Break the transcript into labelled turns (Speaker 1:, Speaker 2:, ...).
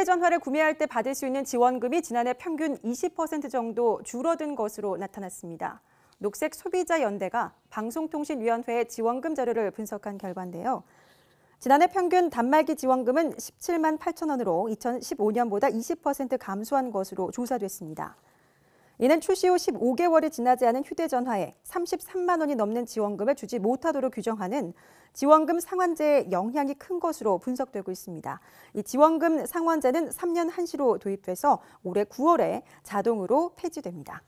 Speaker 1: 세계 전화를 구매할 때 받을 수 있는 지원금이 지난해 평균 20% 정도 줄어든 것으로 나타났습니다. 녹색 소비자 연대가 방송통신위원회의 지원금 자료를 분석한 결과인데요. 지난해 평균 단말기 지원금은 17만 8천 원으로 2015년보다 20% 감소한 것으로 조사됐습니다. 이는 출시 후 15개월이 지나지 않은 휴대전화에 33만 원이 넘는 지원금을 주지 못하도록 규정하는 지원금 상환제의 영향이 큰 것으로 분석되고 있습니다. 이 지원금 상환제는 3년 한시로 도입돼서 올해 9월에 자동으로 폐지됩니다.